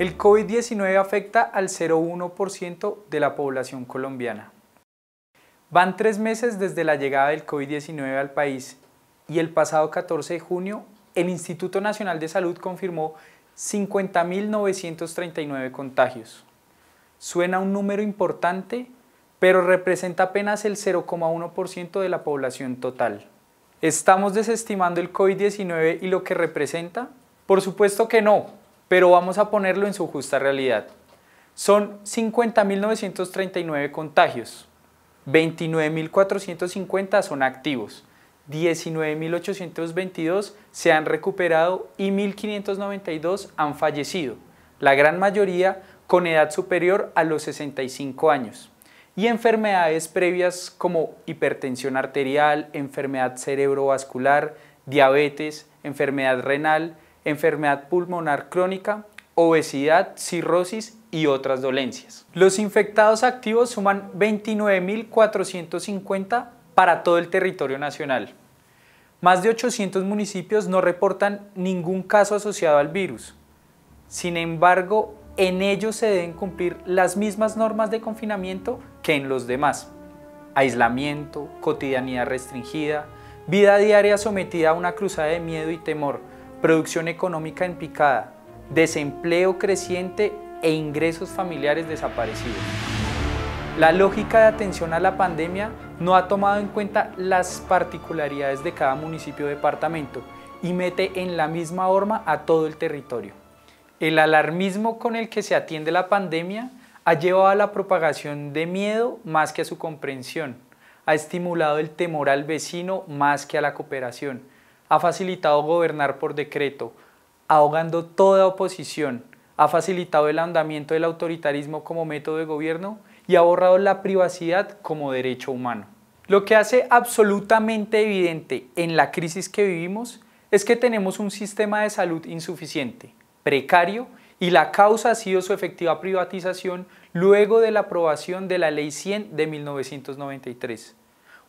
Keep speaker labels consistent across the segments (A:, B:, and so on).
A: El COVID-19 afecta al 0,1% de la población colombiana. Van tres meses desde la llegada del COVID-19 al país y el pasado 14 de junio el Instituto Nacional de Salud confirmó 50.939 contagios. Suena un número importante, pero representa apenas el 0,1% de la población total. ¿Estamos desestimando el COVID-19 y lo que representa? Por supuesto que no pero vamos a ponerlo en su justa realidad. Son 50.939 contagios, 29.450 son activos, 19.822 se han recuperado y 1.592 han fallecido, la gran mayoría con edad superior a los 65 años y enfermedades previas como hipertensión arterial, enfermedad cerebrovascular, diabetes, enfermedad renal, enfermedad pulmonar crónica, obesidad, cirrosis y otras dolencias. Los infectados activos suman 29.450 para todo el territorio nacional. Más de 800 municipios no reportan ningún caso asociado al virus. Sin embargo, en ellos se deben cumplir las mismas normas de confinamiento que en los demás. Aislamiento, cotidianidad restringida, vida diaria sometida a una cruzada de miedo y temor, producción económica en picada, desempleo creciente e ingresos familiares desaparecidos. La lógica de atención a la pandemia no ha tomado en cuenta las particularidades de cada municipio o departamento y mete en la misma horma a todo el territorio. El alarmismo con el que se atiende la pandemia ha llevado a la propagación de miedo más que a su comprensión, ha estimulado el temor al vecino más que a la cooperación, ha facilitado gobernar por decreto, ahogando toda oposición, ha facilitado el andamiento del autoritarismo como método de gobierno y ha borrado la privacidad como derecho humano. Lo que hace absolutamente evidente en la crisis que vivimos es que tenemos un sistema de salud insuficiente, precario, y la causa ha sido su efectiva privatización luego de la aprobación de la Ley 100 de 1993.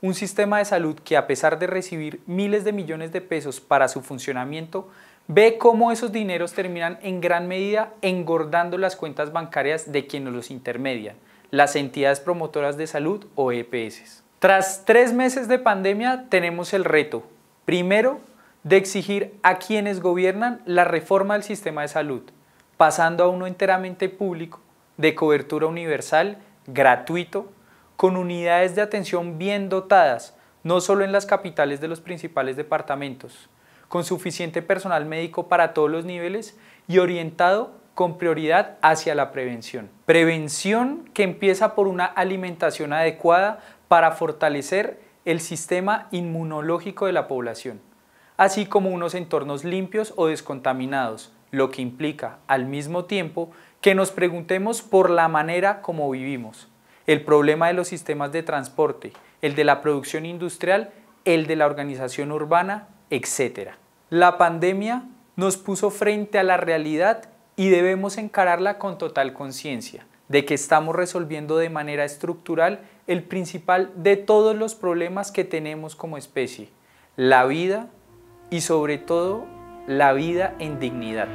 A: Un sistema de salud que a pesar de recibir miles de millones de pesos para su funcionamiento, ve cómo esos dineros terminan en gran medida engordando las cuentas bancarias de quienes los intermedia las entidades promotoras de salud o EPS. Tras tres meses de pandemia tenemos el reto, primero, de exigir a quienes gobiernan la reforma del sistema de salud, pasando a uno enteramente público, de cobertura universal, gratuito con unidades de atención bien dotadas, no solo en las capitales de los principales departamentos, con suficiente personal médico para todos los niveles y orientado con prioridad hacia la prevención. Prevención que empieza por una alimentación adecuada para fortalecer el sistema inmunológico de la población, así como unos entornos limpios o descontaminados, lo que implica, al mismo tiempo, que nos preguntemos por la manera como vivimos, el problema de los sistemas de transporte, el de la producción industrial, el de la organización urbana, etc. La pandemia nos puso frente a la realidad y debemos encararla con total conciencia de que estamos resolviendo de manera estructural el principal de todos los problemas que tenemos como especie, la vida y sobre todo la vida en dignidad.